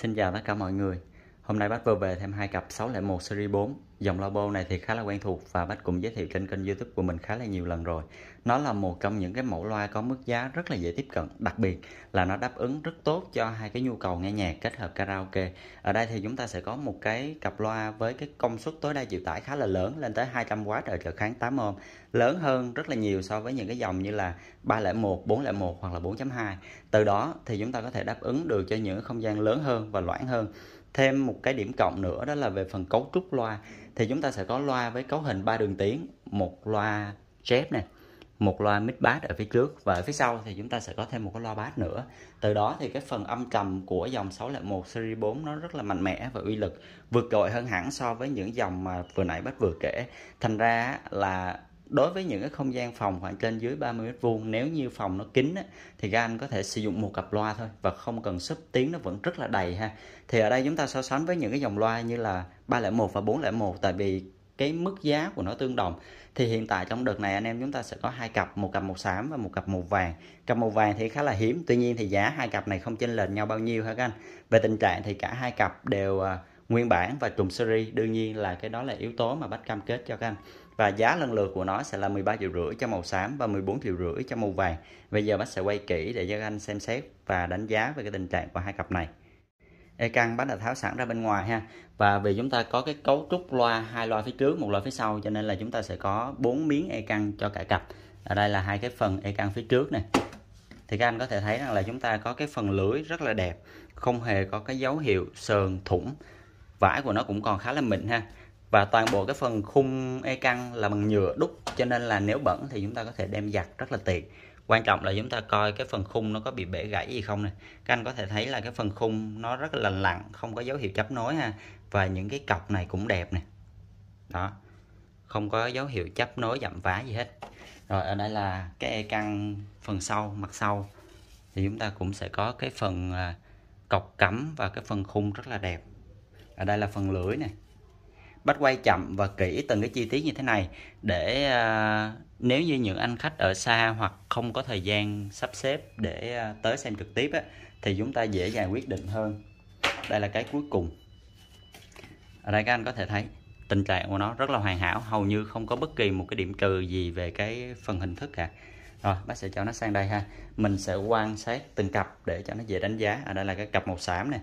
Xin chào tất cả mọi người Hôm nay Bách vừa về thêm hai cặp 601 series 4. Dòng Lobo này thì khá là quen thuộc và Bách cũng giới thiệu trên kênh YouTube của mình khá là nhiều lần rồi. Nó là một trong những cái mẫu loa có mức giá rất là dễ tiếp cận, đặc biệt là nó đáp ứng rất tốt cho hai cái nhu cầu nghe nhạc kết hợp karaoke. Ở đây thì chúng ta sẽ có một cái cặp loa với cái công suất tối đa chịu tải khá là lớn lên tới 200W ở trở kháng 8 ohm, lớn hơn rất là nhiều so với những cái dòng như là 301, 401 hoặc là 4.2. Từ đó thì chúng ta có thể đáp ứng được cho những không gian lớn hơn và loãng hơn thêm một cái điểm cộng nữa đó là về phần cấu trúc loa thì chúng ta sẽ có loa với cấu hình ba đường tiếng một loa jazz này một loa mid bass ở phía trước và ở phía sau thì chúng ta sẽ có thêm một cái loa bass nữa từ đó thì cái phần âm trầm của dòng 601 series 4 nó rất là mạnh mẽ và uy lực vượt trội hơn hẳn so với những dòng mà vừa nãy bác vừa kể thành ra là đối với những cái không gian phòng khoảng trên dưới 30 mét vuông nếu như phòng nó kín á, thì các anh có thể sử dụng một cặp loa thôi và không cần sub tiếng nó vẫn rất là đầy ha thì ở đây chúng ta so sánh với những cái dòng loa như là 301 và 401 tại vì cái mức giá của nó tương đồng thì hiện tại trong đợt này anh em chúng ta sẽ có hai cặp một cặp màu xám và một cặp màu vàng cặp màu vàng thì khá là hiếm tuy nhiên thì giá hai cặp này không chênh lệch nhau bao nhiêu hả các anh về tình trạng thì cả hai cặp đều à, nguyên bản và trùng series đương nhiên là cái đó là yếu tố mà bách cam kết cho các anh và giá lần lượt của nó sẽ là 13 triệu rưỡi cho màu xám và 14 triệu rưỡi cho màu vàng bây giờ bác sẽ quay kỹ để cho anh xem xét và đánh giá về cái tình trạng của hai cặp này e căng bác đã tháo sẵn ra bên ngoài ha và vì chúng ta có cái cấu trúc loa hai loa phía trước một loa phía sau cho nên là chúng ta sẽ có bốn miếng e căng cho cả cặp ở đây là hai cái phần e căng phía trước này thì các anh có thể thấy rằng là chúng ta có cái phần lưới rất là đẹp không hề có cái dấu hiệu sờn thủng vải của nó cũng còn khá là mịn ha và toàn bộ cái phần khung e căng là bằng nhựa đúc cho nên là nếu bẩn thì chúng ta có thể đem giặt rất là tiện quan trọng là chúng ta coi cái phần khung nó có bị bể gãy gì không này các anh có thể thấy là cái phần khung nó rất là lặng không có dấu hiệu chấp nối ha và những cái cọc này cũng đẹp nè đó không có dấu hiệu chấp nối dặm vá gì hết rồi ở đây là cái e căng phần sau mặt sau thì chúng ta cũng sẽ có cái phần à, cọc cắm và cái phần khung rất là đẹp ở đây là phần lưỡi này bắt quay chậm và kỹ từng cái chi tiết như thế này để à, nếu như những anh khách ở xa hoặc không có thời gian sắp xếp để à, tới xem trực tiếp á, thì chúng ta dễ dàng quyết định hơn đây là cái cuối cùng ở đây các anh có thể thấy tình trạng của nó rất là hoàn hảo hầu như không có bất kỳ một cái điểm trừ gì về cái phần hình thức cả rồi bác sẽ cho nó sang đây ha mình sẽ quan sát từng cặp để cho nó dễ đánh giá ở à, đây là cái cặp màu xám này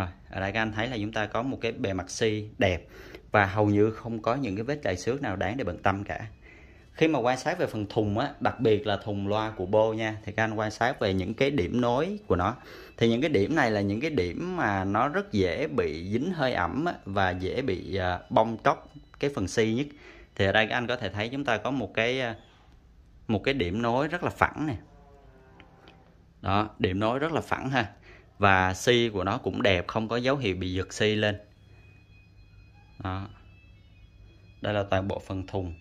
rồi ở đây các anh thấy là chúng ta có một cái bề mặt xi đẹp và hầu như không có những cái vết chảy xước nào đáng để bận tâm cả khi mà quan sát về phần thùng á đặc biệt là thùng loa của bô nha thì các anh quan sát về những cái điểm nối của nó thì những cái điểm này là những cái điểm mà nó rất dễ bị dính hơi ẩm á, và dễ bị à, bong tróc cái phần xi nhất thì ở đây các anh có thể thấy chúng ta có một cái à, một cái điểm nối rất là phẳng nè đó điểm nối rất là phẳng ha và si của nó cũng đẹp không có dấu hiệu bị giật si lên đó. đây là toàn bộ phần thùng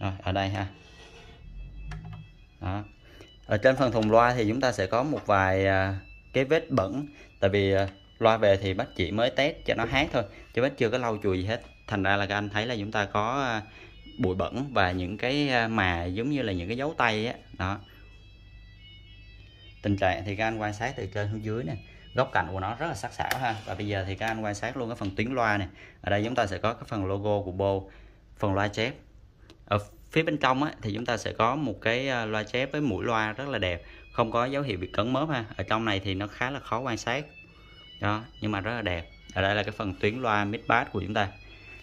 rồi ở đây ha đó. ở trên phần thùng loa thì chúng ta sẽ có một vài à, cái vết bẩn tại vì à, loa về thì bác chỉ mới test cho nó hát thôi chứ bác chưa có lau chùi gì hết thành ra là các anh thấy là chúng ta có à, bụi bẩn và những cái mà giống như là những cái dấu tay á đó tình trạng thì các anh quan sát từ trên xuống dưới nè góc cạnh của nó rất là sắc sảo ha và bây giờ thì các anh quan sát luôn cái phần tuyến loa này ở đây chúng ta sẽ có cái phần logo của bô phần loa chép ở phía bên trong á, thì chúng ta sẽ có một cái à, loa chép với mũi loa rất là đẹp không có dấu hiệu bị cấn mớp ha ở trong này thì nó khá là khó quan sát đó nhưng mà rất là đẹp ở đây là cái phần tuyến loa mid bass của chúng ta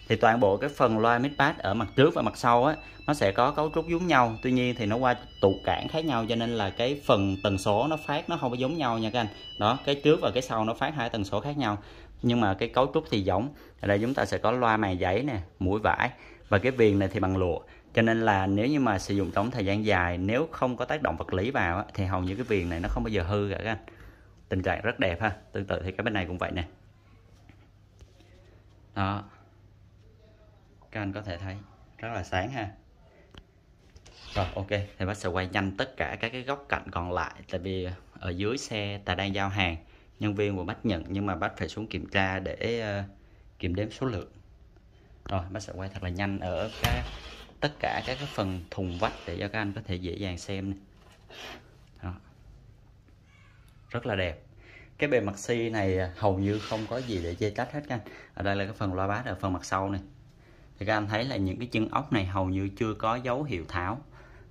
thì toàn bộ cái phần loa midpad ở mặt trước và mặt sau á nó sẽ có cấu trúc giống nhau tuy nhiên thì nó qua tụ cản khác nhau cho nên là cái phần tần số nó phát nó không có giống nhau nha các anh đó cái trước và cái sau nó phát hai tần số khác nhau nhưng mà cái cấu trúc thì giống ở đây chúng ta sẽ có loa màng giấy nè mũi vải và cái viền này thì bằng lụa cho nên là nếu như mà sử dụng trong thời gian dài nếu không có tác động vật lý vào á, thì hầu như cái viền này nó không bao giờ hư cả các anh tình trạng rất đẹp ha tương tự thì cái bên này cũng vậy nè đó các anh có thể thấy rất là sáng ha rồi ok thì bác sẽ quay nhanh tất cả các cái góc cạnh còn lại tại vì ở dưới xe ta đang giao hàng nhân viên của bác nhận nhưng mà bác phải xuống kiểm tra để uh, kiểm đếm số lượng rồi bác sẽ quay thật là nhanh ở cái tất cả các cái phần thùng vách để cho các anh có thể dễ dàng xem này. Đó. rất là đẹp cái bề mặt xi này hầu như không có gì để chê trách hết nha ở đây là cái phần loa bát ở phần mặt sau này thì các anh thấy là những cái chân ốc này hầu như chưa có dấu hiệu tháo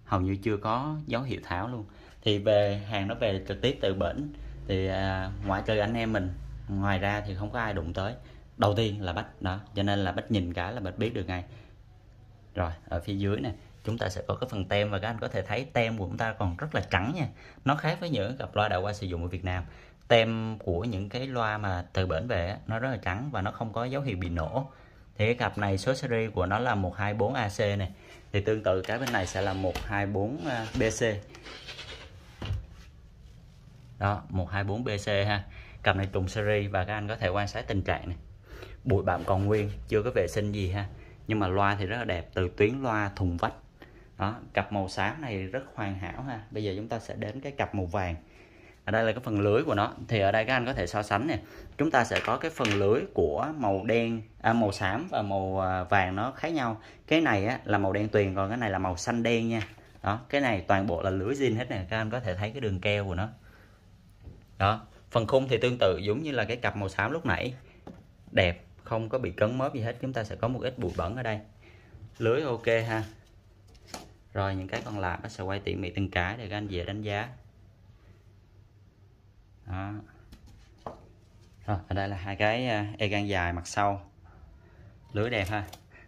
hầu như chưa có dấu hiệu tháo luôn thì về hàng nó về trực tiếp từ bển thì à, ngoại trừ anh em mình ngoài ra thì không có ai đụng tới đầu tiên là bách đó cho nên là bách nhìn cái là bách biết được ngay rồi ở phía dưới này chúng ta sẽ có cái phần tem và các anh có thể thấy tem của chúng ta còn rất là trắng nha nó khác với những cặp loa đã qua sử dụng ở Việt Nam tem của những cái loa mà từ bển về nó rất là trắng và nó không có dấu hiệu bị nổ thì cái cặp này số series của nó là 124AC này thì tương tự cái bên này sẽ là 124BC đó 124BC ha cặp này trùng series và các anh có thể quan sát tình trạng này bụi bặm còn nguyên chưa có vệ sinh gì ha nhưng mà loa thì rất là đẹp từ tuyến loa thùng vách đó cặp màu xám này rất hoàn hảo ha bây giờ chúng ta sẽ đến cái cặp màu vàng ở đây là cái phần lưới của nó thì ở đây các anh có thể so sánh nè chúng ta sẽ có cái phần lưới của màu đen à, màu xám và màu à, vàng nó khác nhau cái này á, là màu đen tuyền còn cái này là màu xanh đen nha đó cái này toàn bộ là lưới zin hết nè các anh có thể thấy cái đường keo của nó đó phần khung thì tương tự giống như là cái cặp màu xám lúc nãy đẹp không có bị cấn mớp gì hết chúng ta sẽ có một ít bụi bẩn ở đây lưới ok ha rồi những cái còn lại nó sẽ quay tỉ mỉ từng cái để các anh về đánh giá đó rồi ở đây là hai cái à, e gan dài mặt sau lưới đẹp ha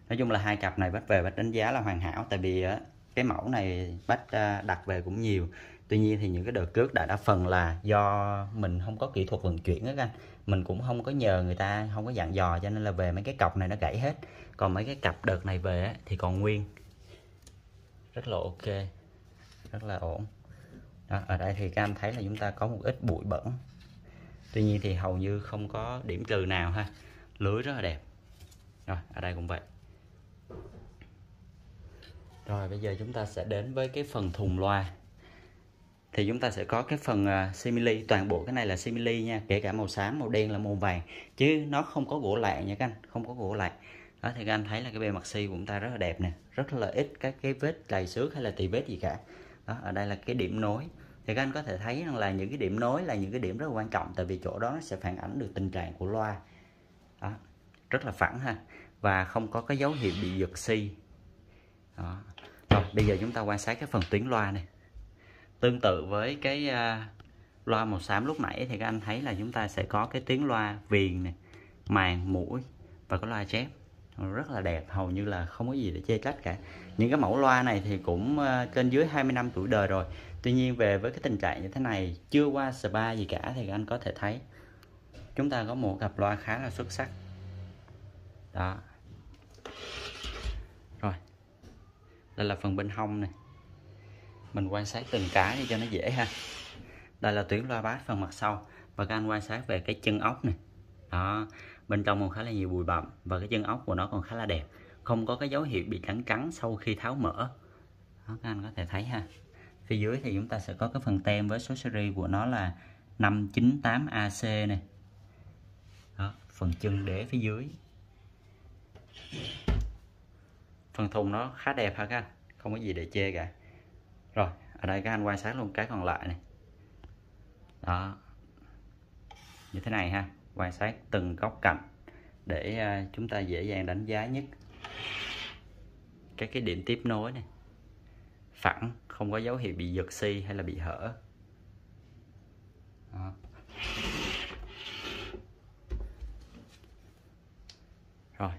nói chung là hai cặp này bắt về bắt đánh giá là hoàn hảo tại vì à, cái mẫu này bắt à, đặt về cũng nhiều tuy nhiên thì những cái đợt trước đã đa phần là do mình không có kỹ thuật vận chuyển đó các anh mình cũng không có nhờ người ta không có dặn dò cho nên là về mấy cái cọc này nó gãy hết còn mấy cái cặp đợt này về thì còn nguyên rất là ok rất là ổn đó, ở đây thì các anh thấy là chúng ta có một ít bụi bẩn tuy nhiên thì hầu như không có điểm trừ nào ha lưới rất là đẹp rồi ở đây cũng vậy rồi bây giờ chúng ta sẽ đến với cái phần thùng loa thì chúng ta sẽ có cái phần uh, simili toàn bộ cái này là simili nha kể cả màu xám màu đen là màu vàng chứ nó không có gỗ lạng nha các anh không có gỗ lạng đó thì các anh thấy là cái bề mặt xi si của chúng ta rất là đẹp nè rất là ít các cái vết đầy xước hay là tì vết gì cả đó ở đây là cái điểm nối thì các anh có thể thấy rằng là những cái điểm nối là những cái điểm rất là quan trọng tại vì chỗ đó nó sẽ phản ảnh được tình trạng của loa đó, rất là phẳng ha và không có cái dấu hiệu bị giật xi đó. rồi bây giờ chúng ta quan sát cái phần tuyến loa này tương tự với cái uh, loa màu xám lúc nãy thì các anh thấy là chúng ta sẽ có cái tiếng loa viền này màng mũi và cái loa chép Ờ, rất là đẹp hầu như là không có gì để chê trách cả những cái mẫu loa này thì cũng ờ, trên dưới 20 năm tuổi đời rồi tuy nhiên về với cái tình trạng như thế này chưa qua spa gì cả thì anh có thể thấy chúng ta có một cặp loa khá là xuất sắc đó rồi đây là phần bên hông này mình quan sát từng cái để cho nó dễ ha đây là tuyến loa bass phần mặt sau và các anh quan sát về cái chân ốc này đó bên trong còn khá là nhiều bụi bặm và cái chân ốc của nó còn khá là đẹp không có cái dấu hiệu bị trắng cắn sau khi tháo mở đó, các anh có thể thấy ha phía dưới thì chúng ta sẽ có cái phần tem với số seri của nó là 598AC này đó, phần chân đế phía dưới phần thùng nó khá đẹp ha các anh không có gì để chê cả rồi ở đây các anh quan sát luôn cái còn lại này đó như thế này ha quan sát từng góc cạnh để à, chúng ta dễ dàng đánh giá nhất các cái điểm tiếp nối này phẳng không có dấu hiệu bị giật si hay là bị hở Đó. rồi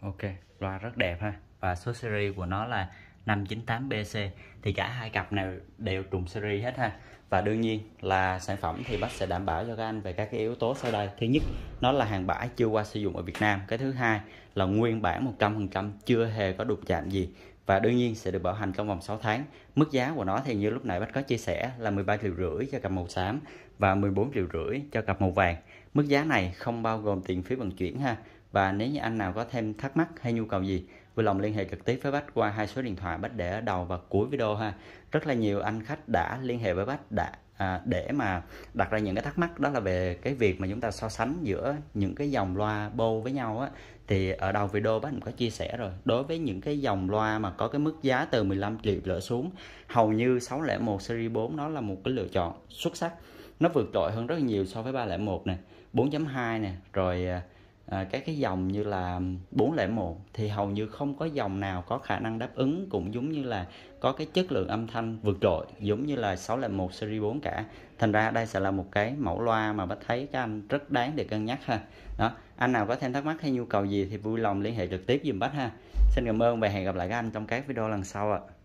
ok loa rất đẹp ha và số series của nó là 598BC thì cả hai cặp này đều trùng series hết ha và đương nhiên là sản phẩm thì bác sẽ đảm bảo cho các anh về các cái yếu tố sau đây thứ nhất nó là hàng bãi chưa qua sử dụng ở Việt Nam cái thứ hai là nguyên bản 100% chưa hề có đụng chạm gì và đương nhiên sẽ được bảo hành trong vòng 6 tháng mức giá của nó thì như lúc nãy bác có chia sẻ là 13 triệu rưỡi cho cặp màu xám và 14 triệu rưỡi cho cặp màu vàng mức giá này không bao gồm tiền phí vận chuyển ha và nếu như anh nào có thêm thắc mắc hay nhu cầu gì vui lòng liên hệ trực tiếp với Bách qua hai số điện thoại Bách để ở đầu và cuối video ha. Rất là nhiều anh khách đã liên hệ với Bách đã à, để mà đặt ra những cái thắc mắc đó là về cái việc mà chúng ta so sánh giữa những cái dòng loa bô với nhau á thì ở đầu video bác cũng có chia sẻ rồi đối với những cái dòng loa mà có cái mức giá từ 15 triệu trở xuống hầu như 601 series 4 nó là một cái lựa chọn xuất sắc nó vượt trội hơn rất là nhiều so với 301 này 4.2 này rồi à, À, các cái dòng như là 401 thì hầu như không có dòng nào có khả năng đáp ứng cũng giống như là có cái chất lượng âm thanh vượt trội giống như là 601 series 4 cả thành ra đây sẽ là một cái mẫu loa mà bác thấy các anh rất đáng để cân nhắc ha đó anh nào có thêm thắc mắc hay nhu cầu gì thì vui lòng liên hệ trực tiếp dùm bác ha xin cảm ơn và hẹn gặp lại các anh trong các video lần sau ạ à.